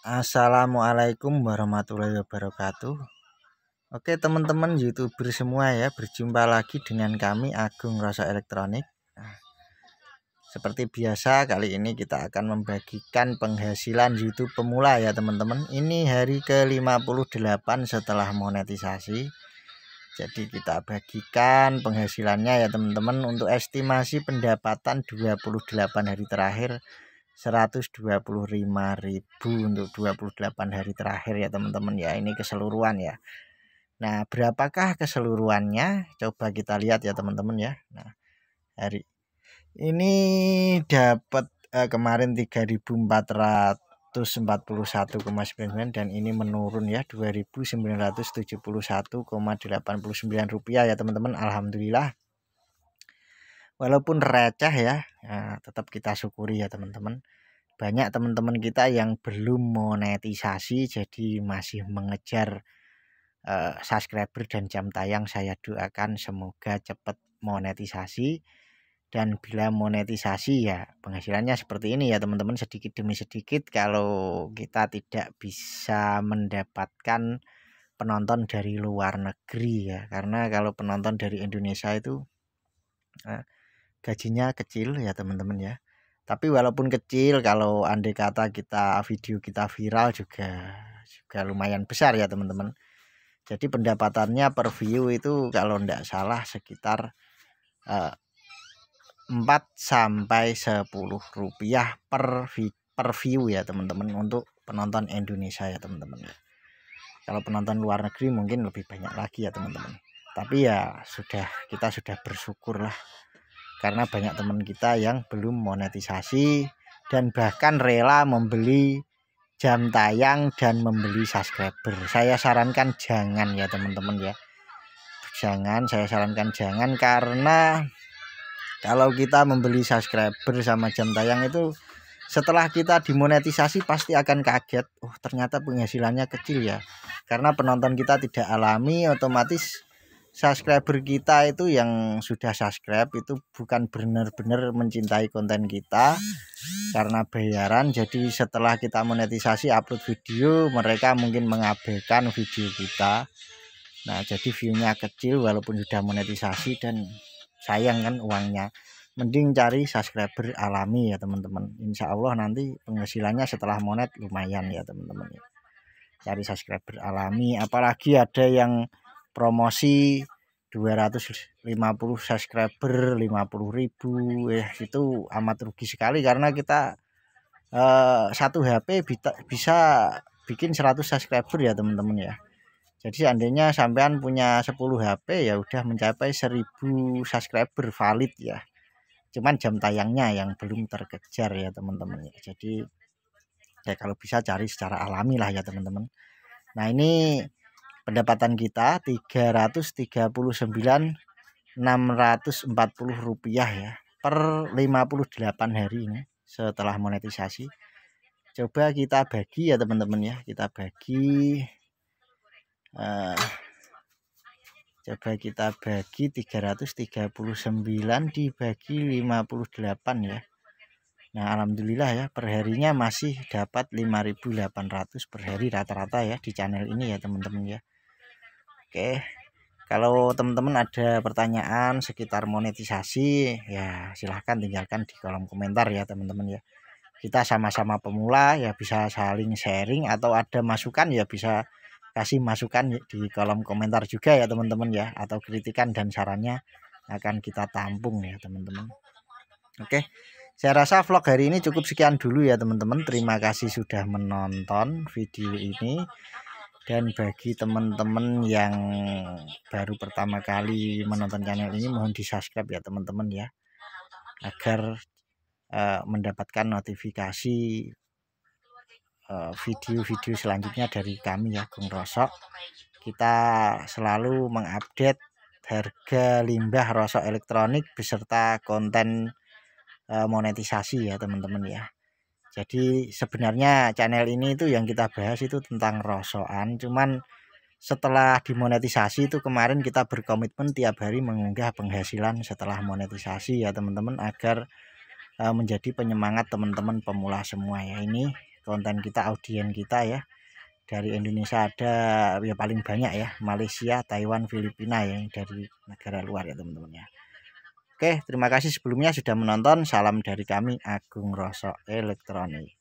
Assalamualaikum warahmatullahi wabarakatuh Oke teman-teman youtuber semua ya Berjumpa lagi dengan kami Agung Rasa Elektronik nah, Seperti biasa kali ini kita akan membagikan penghasilan youtube pemula ya teman-teman Ini hari ke 58 setelah monetisasi Jadi kita bagikan penghasilannya ya teman-teman Untuk estimasi pendapatan 28 hari terakhir 125.000 untuk 28 hari terakhir ya teman-teman ya ini keseluruhan ya Nah berapakah keseluruhannya coba kita lihat ya teman-teman ya Nah hari ini dapat eh, kemarin 3400 dan ini menurun ya 2971,89 rupiah ya teman-teman Alhamdulillah walaupun receh ya, ya tetap kita syukuri ya teman-teman banyak teman-teman kita yang belum monetisasi jadi masih mengejar uh, subscriber dan jam tayang saya doakan semoga cepat monetisasi dan bila monetisasi ya penghasilannya seperti ini ya teman-teman sedikit demi sedikit kalau kita tidak bisa mendapatkan penonton dari luar negeri ya karena kalau penonton dari Indonesia itu uh, gajinya kecil ya teman-teman ya tapi walaupun kecil kalau andai kata kita video kita viral juga juga lumayan besar ya teman-teman jadi pendapatannya per view itu kalau tidak salah sekitar eh, 4 sampai 10 rupiah per per view ya teman-teman untuk penonton Indonesia ya teman-teman ya. kalau penonton luar negeri mungkin lebih banyak lagi ya teman-teman tapi ya sudah kita sudah bersyukur lah karena banyak teman kita yang belum monetisasi dan bahkan rela membeli jam tayang dan membeli subscriber. Saya sarankan jangan ya teman-teman ya. Jangan, saya sarankan jangan karena kalau kita membeli subscriber sama jam tayang itu setelah kita dimonetisasi pasti akan kaget. Oh, ternyata penghasilannya kecil ya. Karena penonton kita tidak alami otomatis subscriber kita itu yang sudah subscribe itu bukan benar-benar mencintai konten kita karena bayaran jadi setelah kita monetisasi upload video mereka mungkin mengabaikan video kita nah jadi viewnya kecil walaupun sudah monetisasi dan sayang kan uangnya mending cari subscriber alami ya teman-teman Insya Allah nanti penghasilannya setelah monet lumayan ya teman-teman cari subscriber alami apalagi ada yang promosi 250 subscriber 50 ribu ya eh, itu amat rugi sekali karena kita eh, satu HP bisa bikin 100 subscriber ya teman-teman ya jadi seandainya sampean punya 10 HP ya udah mencapai 1000 subscriber valid ya cuman jam tayangnya yang belum terkejar ya teman-teman ya jadi ya kalau bisa cari secara alami lah ya teman-teman nah ini pendapatan kita 339.640 rupiah ya per 58 hari ini setelah monetisasi coba kita bagi ya teman-teman ya kita bagi uh, coba kita bagi 339 dibagi 58 ya Nah Alhamdulillah ya perharinya masih dapat 5.800 per hari rata-rata ya di channel ini ya teman-teman ya Oke kalau teman-teman ada pertanyaan sekitar monetisasi ya silahkan tinggalkan di kolom komentar ya teman-teman ya kita sama-sama pemula ya bisa saling sharing atau ada masukan ya bisa kasih masukan di kolom komentar juga ya teman-teman ya atau kritikan dan sarannya akan kita tampung ya teman-teman Oke saya rasa vlog hari ini cukup sekian dulu ya teman-teman. Terima kasih sudah menonton video ini. Dan bagi teman-teman yang baru pertama kali menonton channel ini mohon di subscribe ya teman-teman ya. Agar uh, mendapatkan notifikasi eh, video-video uh, selanjutnya dari kami ya Gung Rosok. Kita selalu mengupdate harga limbah rosok elektronik beserta konten Eh, monetisasi ya teman-teman ya jadi sebenarnya channel ini itu yang kita bahas itu tentang rosokan cuman setelah dimonetisasi itu kemarin kita berkomitmen tiap hari mengunggah penghasilan setelah monetisasi ya teman-teman agar eh, menjadi penyemangat teman-teman pemula semua ya ini konten kita audien kita ya dari Indonesia ada ya paling banyak ya Malaysia Taiwan Filipina ya dari negara luar ya teman-teman ya Oke, terima kasih sebelumnya sudah menonton. Salam dari kami Agung Rosok Elektronik.